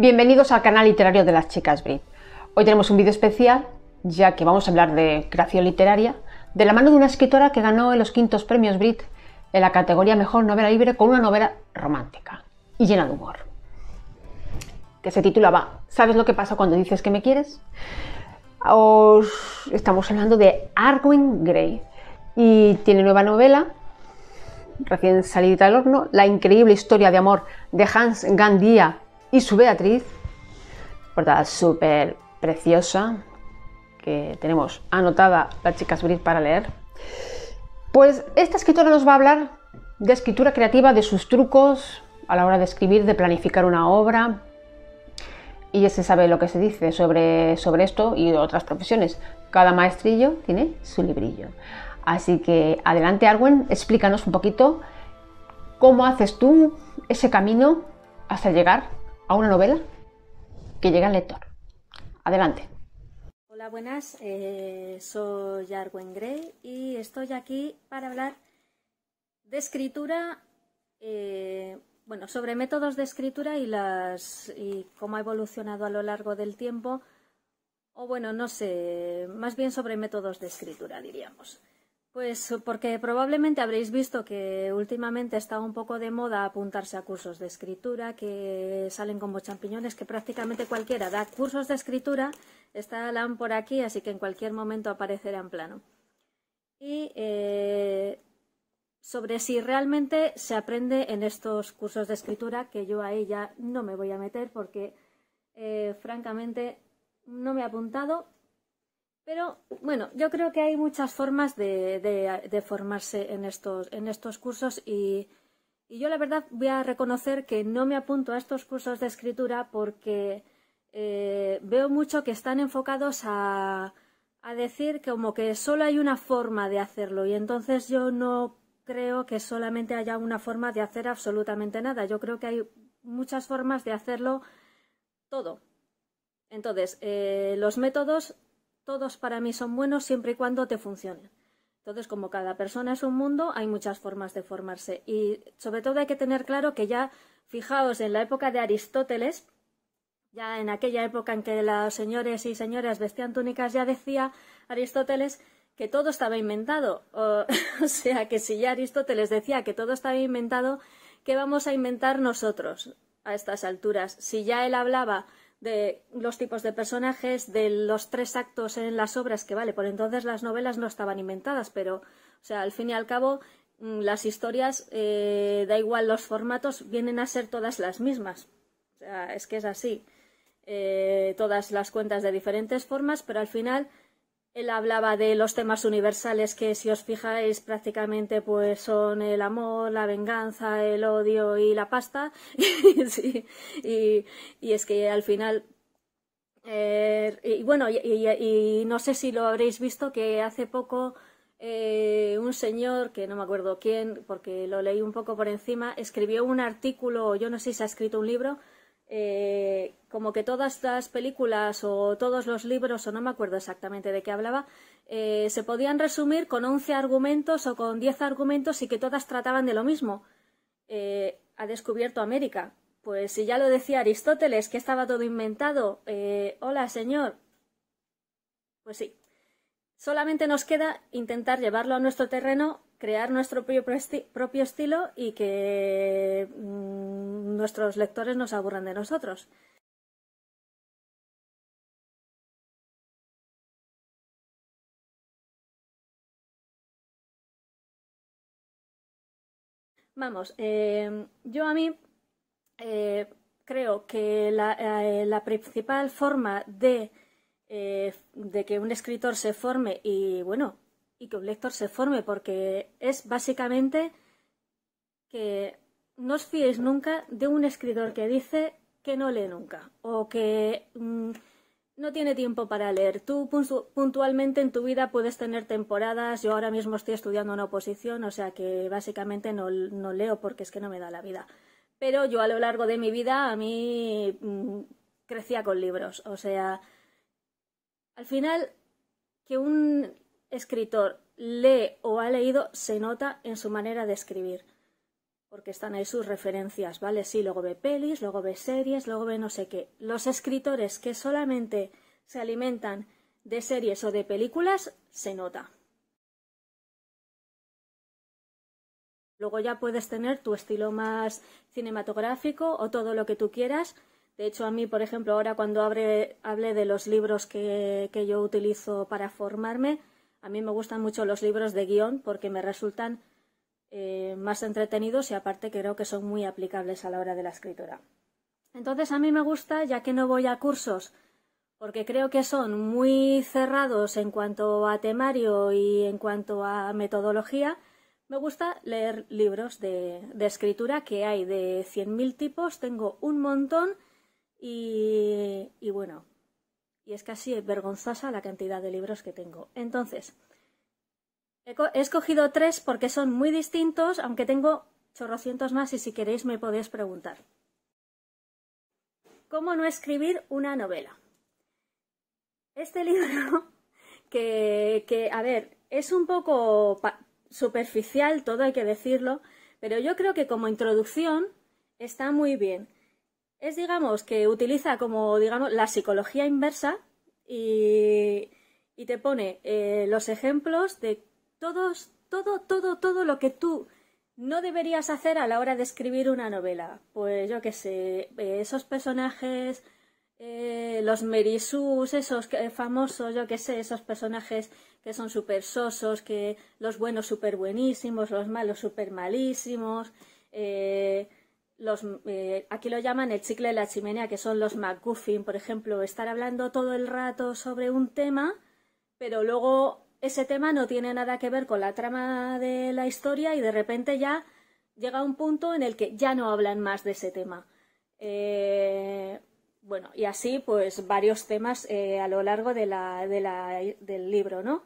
Bienvenidos al canal literario de las chicas Brit. Hoy tenemos un vídeo especial, ya que vamos a hablar de creación literaria, de la mano de una escritora que ganó en los quintos premios Brit en la categoría Mejor Novela Libre con una novela romántica y llena de humor, que se titulaba ¿Sabes lo que pasa cuando dices que me quieres? Os estamos hablando de Arwen Gray y tiene nueva novela recién salida del horno, La increíble historia de amor de Hans Gandía y su Beatriz, portada súper preciosa, que tenemos anotada la chicas subir para leer. Pues esta escritora nos va a hablar de escritura creativa, de sus trucos a la hora de escribir, de planificar una obra. Y ya se sabe lo que se dice sobre, sobre esto y otras profesiones. Cada maestrillo tiene su librillo. Así que adelante, Arwen, explícanos un poquito cómo haces tú ese camino hasta llegar a una novela que llega al lector. Adelante. Hola, buenas. Eh, soy Arwen Gray y estoy aquí para hablar de escritura, eh, bueno, sobre métodos de escritura y, las, y cómo ha evolucionado a lo largo del tiempo, o bueno, no sé, más bien sobre métodos de escritura, diríamos. Pues eh, porque probablemente habréis visto que últimamente está un poco de moda apuntarse a cursos de escritura, que salen como champiñones, que prácticamente cualquiera da cursos de escritura, está Alan por aquí, así que en cualquier momento aparecerá en plano. Y eh, sobre si realmente se aprende en estos cursos de escritura, que yo ahí ya no me voy a meter porque, eh, francamente, no me he apuntado, pero bueno, yo creo que hay muchas formas de, formarse en estos, en estos cursos y, yo la verdad voy a reconocer que no me apunto a estos cursos de escritura porque eh, veo mucho que están enfocados a, decir que como que solo hay una forma de hacerlo y entonces yo no creo que solamente haya una forma de hacer absolutamente nada. Yo creo que hay muchas formas de hacerlo todo. Entonces, eh, los métodos todos para mí son buenos siempre y cuando te funcionen. Entonces, como cada persona es un mundo, hay muchas formas de formarse. Y sobre todo hay que tener claro que ya, fijaos, en la época de Aristóteles, ya en aquella época en que los señores y señoras vestían túnicas, ya decía Aristóteles que todo estaba inventado. O, sea, que si ya Aristóteles decía que todo estaba inventado, ¿qué vamos a inventar nosotros a estas alturas? Si ya él hablaba de los tipos de personajes, de los tres actos en las obras, que vale, por entonces las novelas no estaban inventadas, pero, o sea, al fin y al cabo, mm, las historias, eh, da igual los formatos, vienen a ser todas las mismas. O sea, es que es así. Eh, todas las cuentas de diferentes formas, pero al final él hablaba de los temas universales que, si os fijáis, prácticamente pues son el amor, la venganza, el odio y la pasta. y, es que al final. Eh, y bueno, y, no sé si lo habréis visto que hace poco eh, un señor, que no me acuerdo quién, porque lo leí un poco por encima, escribió un artículo, yo no sé si ha escrito un libro, eh, como que todas las películas o todos los libros, o no me acuerdo exactamente de qué hablaba, eh, se podían resumir con 11 argumentos o con 10 argumentos y que todas trataban de lo mismo. Eh, ha descubierto América. Pues si ya lo decía Aristóteles, que estaba todo inventado. Hola, señor. Pues sí. Solamente nos queda intentar llevarlo a nuestro terreno, crear nuestro propio, estilo y que mm, nuestros lectores nos aburran de nosotros. Vamos, em, yo a mí eh, creo que eh, la, principal forma de, eh, de que un escritor se forme y bueno, y que un lector se forme, porque es básicamente que no os fiéis nunca de un escritor que dice que no lee nunca o que mm, no tiene tiempo para leer. Tú puntualmente en tu vida puedes tener temporadas. Yo ahora mismo estoy estudiando una oposición, o sea que básicamente no, leo porque es que no me da la vida. Pero yo a lo largo de mi vida a mí mm, crecía con libros. O sea, al final que un escritor lee o ha leído se nota en su manera de escribir porque están ahí sus referencias, ¿vale? Sí, luego ve pelis, luego ve series, luego ve no sé qué. Los escritores que solamente se alimentan de series o de películas, se nota. Luego ya puedes tener tu estilo más cinematográfico o todo lo que tú quieras. De hecho, a mí, por ejemplo, ahora cuando hable hablé de los libros que, que yo utilizo para formarme, a mí me gustan mucho los libros de guión porque me resultan eh, más entretenidos y aparte creo que son muy aplicables a la hora de la escritura. Entonces a mí me gusta, ya que no voy a cursos, porque creo que son muy cerrados en cuanto a temario y en cuanto a metodología, me gusta leer libros de, escritura que hay de 100.000 tipos, tengo un montón y, y bueno, y es casi vergonzosa la cantidad de libros que tengo. Entonces, He escogido tres porque son muy distintos, aunque tengo chorrocientos más y si queréis me podéis preguntar. ¿Cómo no escribir una novela? Este libro, que, a ver, es un poco superficial, todo hay que decirlo, pero yo creo que como introducción está muy bien. Es, digamos, que utiliza como, digamos, la psicología inversa y, te pone eh, los ejemplos de todos, todo, todo, todo lo que tú no deberías hacer a la hora de escribir una novela. Pues yo qué sé, eh, esos personajes, eh, los Merisus, esos famosos, yo qué sé, esos personajes que son súper sosos, que los buenos súper buenísimos, los malos súper malísimos, eh, los, aquí lo llaman el chicle de la chimenea, que son los McGuffin, por ejemplo, estar hablando todo el rato sobre un tema, pero luego ese tema no tiene nada que ver con la trama de la historia y de repente ya llega un punto en el que ya no hablan más de ese tema. Eh, bueno, y así pues varios temas eh, a lo largo del libro, ¿no?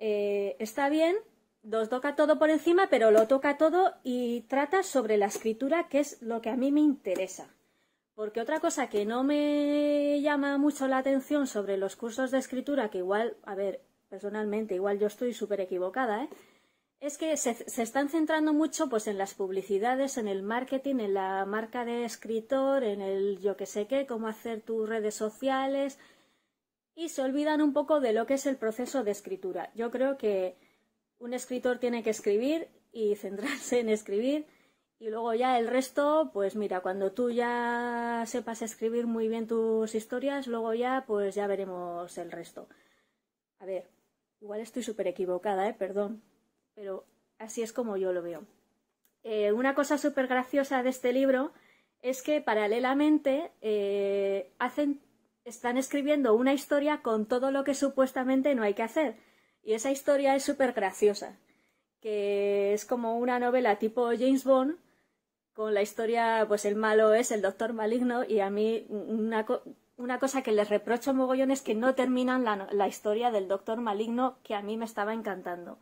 Eh, está bien, nos toca todo por encima, pero lo toca todo y trata sobre la escritura, que es lo que a mí me interesa. Porque otra cosa que no me llama mucho la atención sobre los cursos de escritura, que igual, a ver, personalmente, igual yo estoy súper equivocada, ¿eh? es que se, se, están centrando mucho pues en las publicidades, en el marketing, en la marca de escritor, en el yo que sé qué, cómo hacer tus redes sociales y se olvidan un poco de lo que es el proceso de escritura. Yo creo que un escritor tiene que escribir y centrarse en escribir y luego ya el resto, pues mira, cuando tú ya sepas escribir muy bien tus historias, luego ya pues ya veremos el resto. A ver, Igual estoy súper equivocada, ¿eh? perdón, pero así es como yo lo veo. Eh, una cosa súper graciosa de este libro es que paralelamente eh, hacen, están escribiendo una historia con todo lo que supuestamente no hay que hacer. Y esa historia es súper graciosa, que es como una novela tipo James Bond, con la historia, pues el malo es el doctor maligno y a mí una, una cosa que les reprocho mogollón es que no terminan la, historia del Doctor Maligno, que a mí me estaba encantando.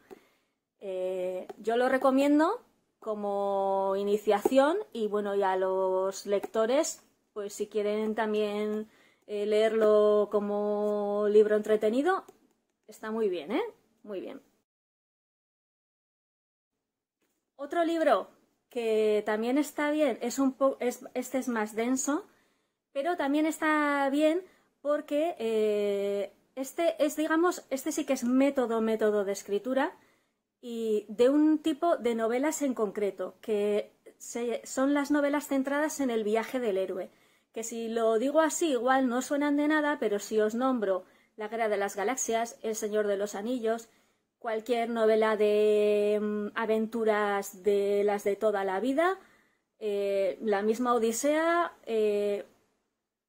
Eh, yo lo recomiendo como iniciación y bueno, a los lectores, pues si quieren también eh, leerlo como libro entretenido, está muy bien, ¿eh? Muy bien. Otro libro que también está bien, es un este es más denso, pero también está bien porque eh, este es, digamos, este sí que es método, método de escritura y de un tipo de novelas en concreto, que son las novelas centradas en el viaje del héroe. Que si lo digo así, igual no suenan de nada, pero si os nombro La Guerra de las Galaxias, El Señor de los Anillos, cualquier novela de mm, aventuras de las de toda la vida, eh, la misma Odisea, eh,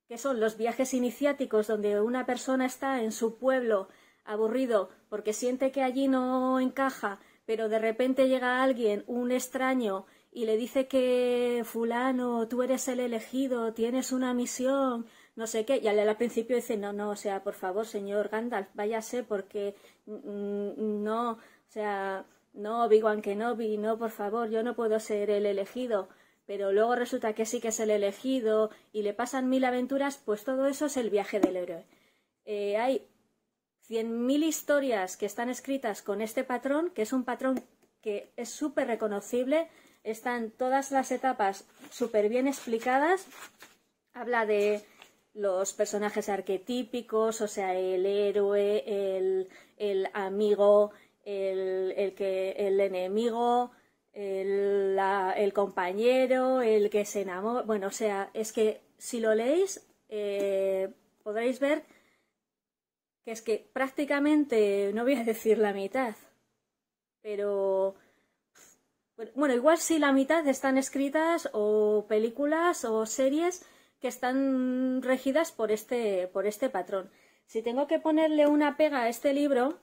que son los viajes iniciáticos donde una persona está en su pueblo aburrido porque siente que allí no encaja, pero de repente llega alguien, un extraño, y le dice que fulano, tú eres el elegido, tienes una misión, no sé qué, y al, principio dice, no, no, o sea, por favor, señor Gandalf, váyase porque mm, mm, no, o sea, no, aunque no Kenobi, no, por favor, yo no puedo ser el elegido pero luego resulta que sí que es el elegido y le pasan mil aventuras, pues todo eso es el viaje del héroe. Eh, hay cien mil historias que están escritas con este patrón, que es un patrón que es súper reconocible, están todas las etapas súper bien explicadas, habla de los personajes arquetípicos, o sea, el héroe, el, amigo, el, que, el enemigo, el, compañero, el que se enamora. Bueno, o sea, es que si lo leéis eh, podréis ver que es que prácticamente, no voy a decir la mitad, pero bueno, igual si la mitad están escritas o películas o series que están regidas por este, por este patrón. Si tengo que ponerle una pega a este libro,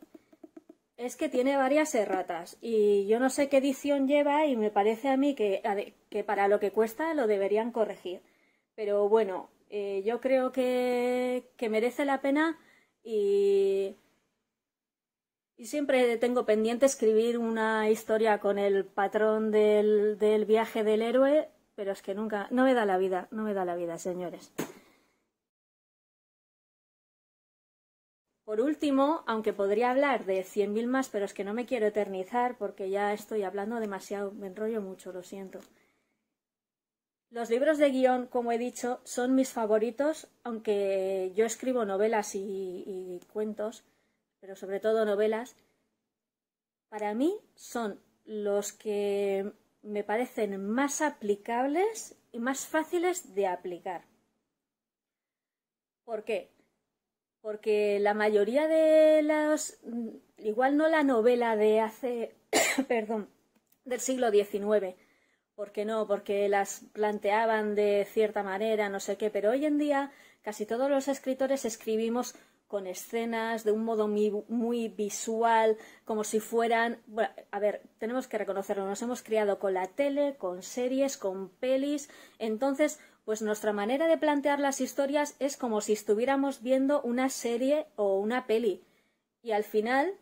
es que tiene varias erratas y yo no sé qué edición lleva y me parece a mí que, para lo que cuesta lo deberían corregir. Pero bueno, eh, yo creo que, que, merece la pena y, y siempre tengo pendiente escribir una historia con el patrón del, del viaje del héroe, pero es que nunca, no me da la vida, no me da la vida, señores. Por último, aunque podría hablar de 100.000 más, pero es que no me quiero eternizar porque ya estoy hablando demasiado, me enrollo mucho, lo siento. Los libros de guión, como he dicho, son mis favoritos, aunque yo escribo novelas y, y cuentos, pero sobre todo novelas. Para mí son los que me parecen más aplicables y más fáciles de aplicar. ¿Por qué? porque la mayoría de las... igual no la novela de hace, perdón, del siglo XIX, porque no, porque las planteaban de cierta manera, no sé qué, pero hoy en día casi todos los escritores escribimos con escenas, de un modo muy, visual, como si fueran... a ver, tenemos que reconocerlo, nos hemos criado con la tele, con series, con pelis, entonces pues nuestra manera de plantear las historias es como si estuviéramos viendo una serie o una peli. Y al final,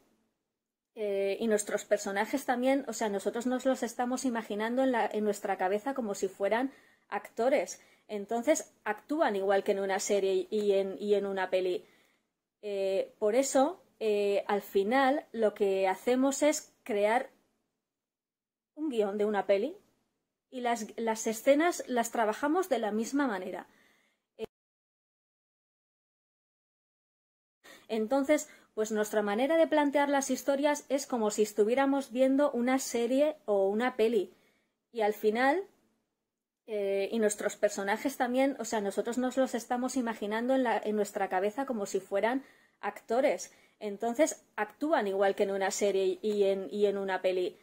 eh, y nuestros personajes también, o sea, nosotros nos los estamos imaginando en, nuestra cabeza como si fueran actores. Entonces actúan igual que en una serie y en, una peli. Eh, por eso, eh, al final, lo que hacemos es crear un guión de una peli y las, escenas las trabajamos de la misma manera. Entonces, pues nuestra manera de plantear las historias es como si estuviéramos viendo una serie o una peli. Y al final, eh, y nuestros personajes también, o sea, nosotros nos los estamos imaginando en, la, en nuestra cabeza como si fueran actores. Entonces, actúan igual que en una serie y en, una peli.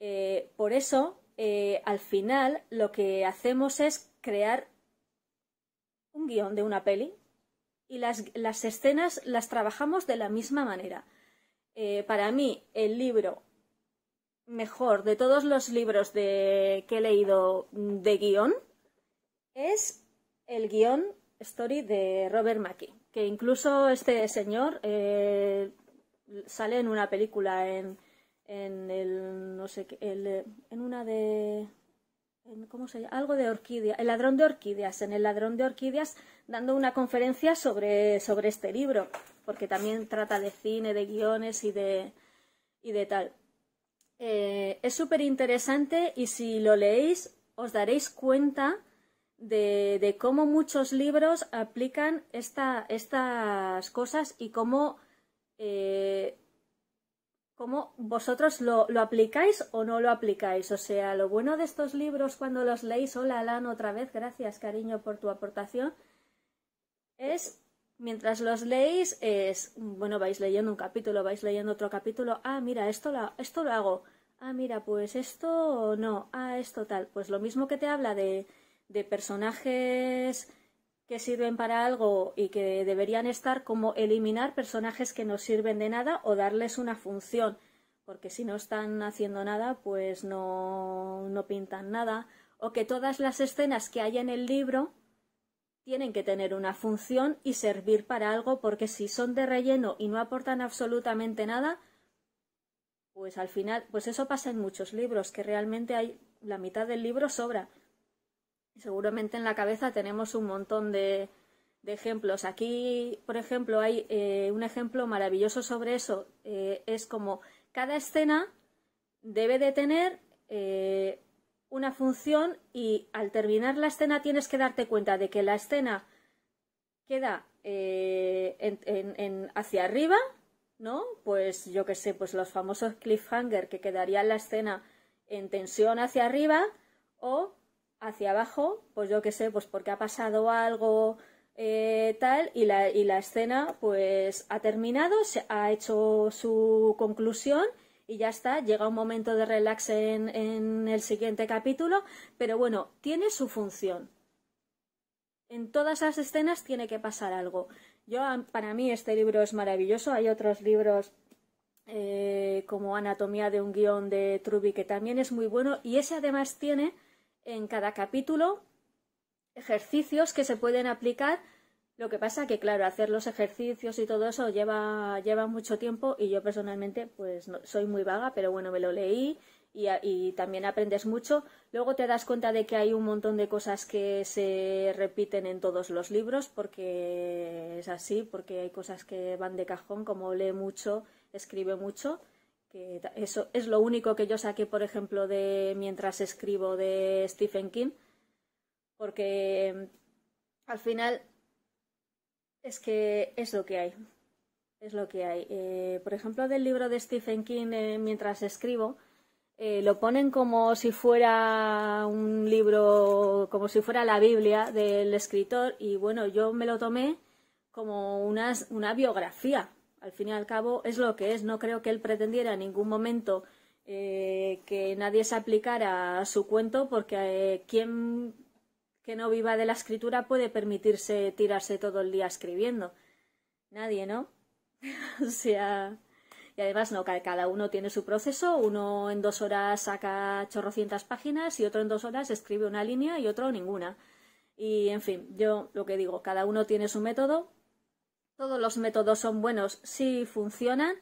Eh, por eso, eh, al final lo que hacemos es crear un guión de una peli y las, las escenas las trabajamos de la misma manera. Eh, para mí, el libro mejor de todos los libros de, que he leído de guión es el guión story de Robert Mackey, que incluso este señor eh, sale en una película en, en el no sé eh, en una de ¿cómo se algo de orquídea, el ladrón de orquídeas, en el ladrón de orquídeas dando una conferencia sobre, sobre este libro, porque también trata de cine, de guiones y de y de tal. Eh, es súper interesante y si lo leéis os daréis cuenta de, cómo muchos libros aplican esta, estas cosas y cómo eh, cómo vosotros lo, aplicáis o no lo aplicáis. O sea, lo bueno de estos libros cuando los leéis, hola Alan, otra vez, gracias cariño por tu aportación, es, mientras los leéis, es, bueno, vais leyendo un capítulo, vais leyendo otro capítulo, ah, mira, esto lo, esto lo hago, ah, mira, pues esto no, ah, esto tal. Pues lo mismo que te habla de, de personajes que sirven para algo y que deberían estar como eliminar personajes que no sirven de nada o darles una función, porque si no están haciendo nada, pues no, no pintan nada, o que todas las escenas que hay en el libro tienen que tener una función y servir para algo, porque si son de relleno y no aportan absolutamente nada, pues al final, pues eso pasa en muchos libros, que realmente hay la mitad del libro sobra Seguramente en la cabeza tenemos un montón de, ejemplos. Aquí, por ejemplo, hay eh, un ejemplo maravilloso sobre eso. Eh, es como cada escena debe de tener eh, una función y al terminar la escena tienes que darte cuenta de que la escena queda hacia arriba, ¿no? Pues yo qué sé, pues los famosos cliffhanger que quedarían la escena en tensión hacia arriba o hacia abajo, pues yo qué sé, pues porque ha pasado algo eh, tal y la, y la escena pues ha terminado, se, ha hecho su conclusión y ya está, llega un momento de relax en, en el siguiente capítulo, pero bueno, tiene su función. En todas las escenas tiene que pasar algo. Yo, para mí este libro es maravilloso, hay otros libros eh, como Anatomía de un guión de Truby que también es muy bueno y ese además tiene en cada capítulo ejercicios que se pueden aplicar. Lo que pasa que, claro, hacer los ejercicios y todo eso lleva, lleva mucho tiempo y yo personalmente pues no, soy muy vaga, pero bueno, me lo leí y, y, también aprendes mucho. Luego te das cuenta de que hay un montón de cosas que se repiten en todos los libros porque es así, porque hay cosas que van de cajón, como lee mucho, escribe mucho eso es lo único que yo saqué, por ejemplo, de mientras escribo de Stephen King, porque mm, al final es que es lo que hay, es lo que hay. Eh, por ejemplo, del libro de Stephen King, eh, mientras escribo, eh, lo ponen como si fuera un libro, como si fuera la Biblia del escritor, y bueno, yo me lo tomé como una, una biografía, al fin y al cabo es lo que es. No creo que él pretendiera en ningún momento eh, que nadie se aplicara a su cuento, porque eh, quien que no viva de la escritura puede permitirse tirarse todo el día escribiendo. Nadie, ¿no? o sea. Y además, no, cada uno tiene su proceso. Uno en dos horas saca chorrocientas páginas y otro en dos horas escribe una línea y otro ninguna. Y en fin, yo lo que digo, cada uno tiene su método todos los métodos son buenos si funcionan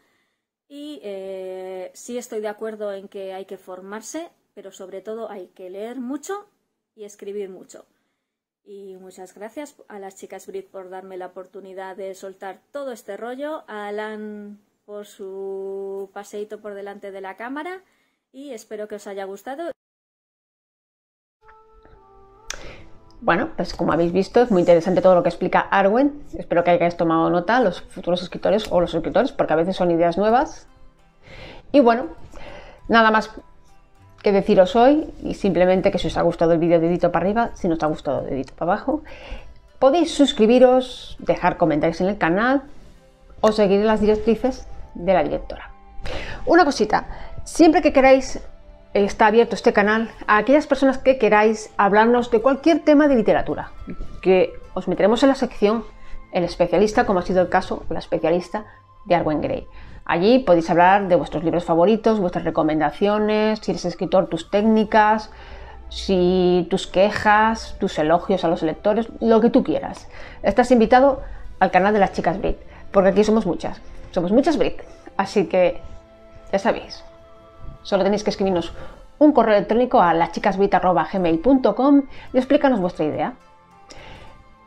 y eh, sí estoy de acuerdo en que hay que formarse, pero sobre todo hay que leer mucho y escribir mucho. Y muchas gracias a las chicas Brit por darme la oportunidad de soltar todo este rollo, a Alan por su paseíto por delante de la cámara y espero que os haya gustado. Bueno, pues como habéis visto, es muy interesante todo lo que explica Arwen. Espero que hayáis tomado nota, los futuros escritores o los suscriptores, porque a veces son ideas nuevas. Y bueno, nada más que deciros hoy y simplemente que si os ha gustado el vídeo dedito para arriba, si no os ha gustado dedito para abajo, podéis suscribiros, dejar comentarios en el canal o seguir las directrices de la directora. Una cosita, siempre que queráis está abierto este canal a aquellas personas que queráis hablarnos de cualquier tema de literatura, que os meteremos en la sección El especialista, como ha sido el caso, la especialista de Arwen Grey. Allí podéis hablar de vuestros libros favoritos, vuestras recomendaciones, si eres escritor, tus técnicas, si tus quejas, tus elogios a los lectores, lo que tú quieras. Estás invitado al canal de las chicas Brit, porque aquí somos muchas, somos muchas Brit, así que ya sabéis. Solo tenéis que escribirnos un correo electrónico a laschicasbit.gmail.com y explícanos vuestra idea.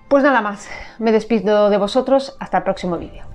Pues nada más, me despido de vosotros, hasta el próximo vídeo.